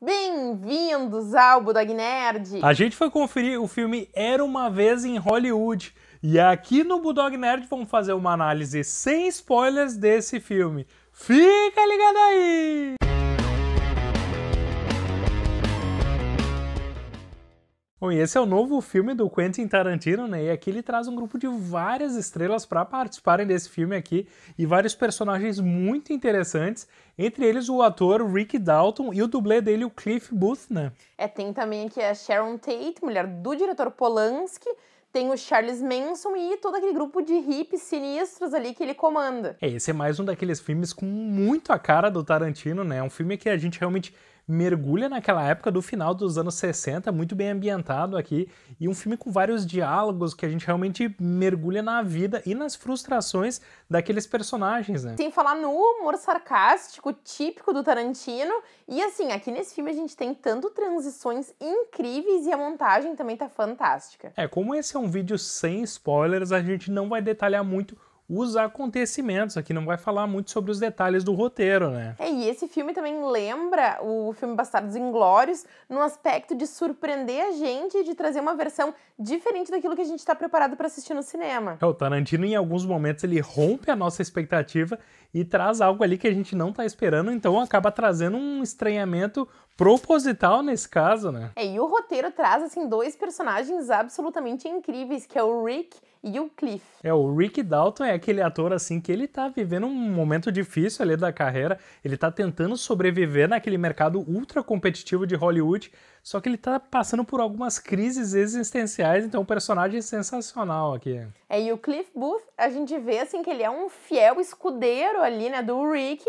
Bem-vindos ao Budog Nerd! A gente foi conferir o filme Era Uma Vez em Hollywood e aqui no Budog Nerd vamos fazer uma análise sem spoilers desse filme. Fica ligado aí! Bom, e esse é o novo filme do Quentin Tarantino, né? E aqui ele traz um grupo de várias estrelas para participarem desse filme aqui e vários personagens muito interessantes, entre eles o ator Rick Dalton e o dublê dele, o Cliff Booth, né? É, tem também aqui a Sharon Tate, mulher do diretor Polanski, tem o Charles Manson e todo aquele grupo de hippies sinistros ali que ele comanda. É, esse é mais um daqueles filmes com muito a cara do Tarantino, né? É um filme que a gente realmente mergulha naquela época do final dos anos 60, muito bem ambientado aqui, e um filme com vários diálogos que a gente realmente mergulha na vida e nas frustrações daqueles personagens, né? Sem falar no humor sarcástico típico do Tarantino, e assim, aqui nesse filme a gente tem tanto transições incríveis e a montagem também tá fantástica. É, como esse é um vídeo sem spoilers, a gente não vai detalhar muito os acontecimentos. Aqui não vai falar muito sobre os detalhes do roteiro, né? É, e esse filme também lembra o filme Bastardos Inglórios no aspecto de surpreender a gente e de trazer uma versão diferente daquilo que a gente está preparado para assistir no cinema. É, o Tarantino, em alguns momentos, ele rompe a nossa expectativa e traz algo ali que a gente não tá esperando, então acaba trazendo um estranhamento proposital nesse caso, né? É, e o roteiro traz, assim, dois personagens absolutamente incríveis, que é o Rick e o Cliff. É, o Rick Dalton é aquele ator, assim, que ele tá vivendo um momento difícil ali da carreira, ele tá tentando sobreviver naquele mercado ultra competitivo de Hollywood, só que ele tá passando por algumas crises existenciais, então o um personagem é sensacional aqui. É, e o Cliff Booth, a gente vê assim que ele é um fiel escudeiro ali, né, do Rick,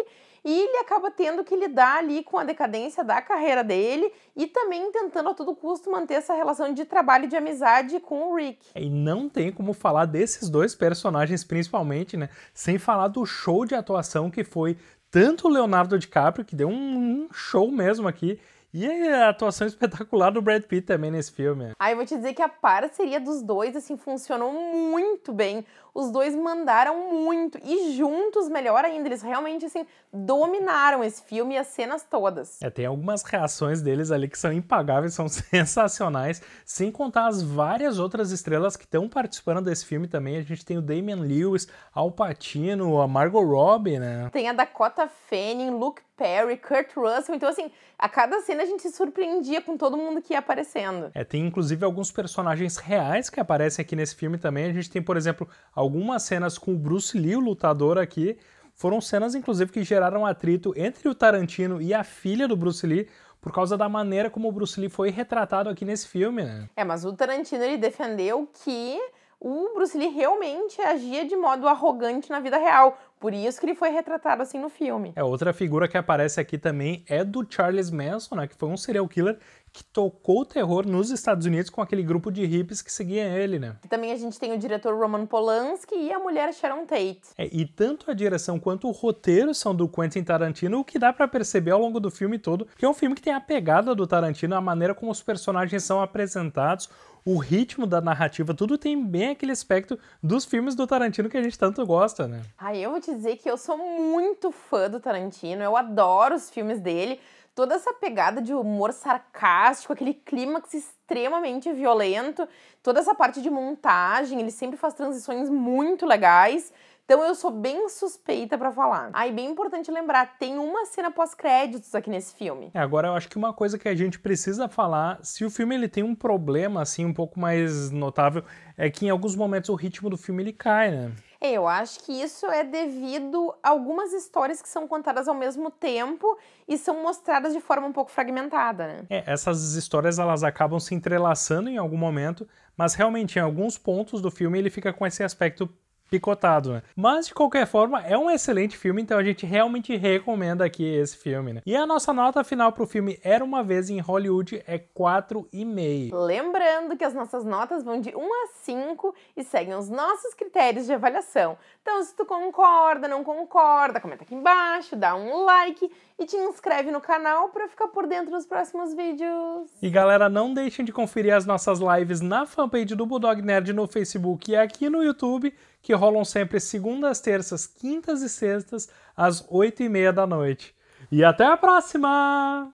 e ele acaba tendo que lidar ali com a decadência da carreira dele e também tentando a todo custo manter essa relação de trabalho e de amizade com o Rick. É, e não tem como falar desses dois personagens principalmente, né, sem falar do show de atuação que foi tanto o Leonardo DiCaprio, que deu um show mesmo aqui, e a atuação espetacular do Brad Pitt também nesse filme. Ah, eu vou te dizer que a parceria dos dois, assim, funcionou muito bem. Os dois mandaram muito. E juntos, melhor ainda, eles realmente, assim, dominaram esse filme e as cenas todas. É, tem algumas reações deles ali que são impagáveis, são sensacionais. Sem contar as várias outras estrelas que estão participando desse filme também. A gente tem o Damian Lewis, Al Pacino, a Margot Robbie, né? Tem a Dakota Fanning, Luke Perry, Kurt Russell. Então, assim, a cada cena a gente se surpreendia com todo mundo que ia aparecendo. É, tem inclusive alguns personagens reais que aparecem aqui nesse filme também. A gente tem, por exemplo, algumas cenas com o Bruce Lee, o lutador aqui. Foram cenas, inclusive, que geraram atrito entre o Tarantino e a filha do Bruce Lee, por causa da maneira como o Bruce Lee foi retratado aqui nesse filme, né? É, mas o Tarantino ele defendeu que o Bruce Lee realmente agia de modo arrogante na vida real, por isso que ele foi retratado assim no filme. É, outra figura que aparece aqui também é do Charles Manson, né, que foi um serial killer que tocou o terror nos Estados Unidos com aquele grupo de hippies que seguia ele, né? Também a gente tem o diretor Roman Polanski e a mulher Sharon Tate. É, e tanto a direção quanto o roteiro são do Quentin Tarantino, o que dá para perceber ao longo do filme todo, que é um filme que tem a pegada do Tarantino, a maneira como os personagens são apresentados, o ritmo da narrativa, tudo tem bem aquele aspecto dos filmes do Tarantino que a gente tanto gosta, né? Ah, eu vou te dizer que eu sou muito fã do Tarantino, eu adoro os filmes dele. Toda essa pegada de humor sarcástico, aquele clímax extremamente violento, toda essa parte de montagem, ele sempre faz transições muito legais. Então eu sou bem suspeita para falar. Aí ah, bem importante lembrar, tem uma cena pós-créditos aqui nesse filme. É, agora eu acho que uma coisa que a gente precisa falar, se o filme ele tem um problema assim um pouco mais notável, é que em alguns momentos o ritmo do filme ele cai, né? É, eu acho que isso é devido a algumas histórias que são contadas ao mesmo tempo e são mostradas de forma um pouco fragmentada, né? É, essas histórias elas acabam se entrelaçando em algum momento, mas realmente em alguns pontos do filme ele fica com esse aspecto picotado, né? Mas de qualquer forma, é um excelente filme, então a gente realmente recomenda aqui esse filme, né? E a nossa nota final pro filme Era uma vez em Hollywood é 4,5. Lembrando que as nossas notas vão de 1 a 5 e seguem os nossos critérios de avaliação. Então, se tu concorda, não concorda, comenta aqui embaixo, dá um like e te inscreve no canal para ficar por dentro dos próximos vídeos. E galera, não deixem de conferir as nossas lives na fanpage do Bulldog Nerd no Facebook e aqui no YouTube, que rolam sempre segundas, terças, quintas e sextas, às oito e meia da noite. E até a próxima!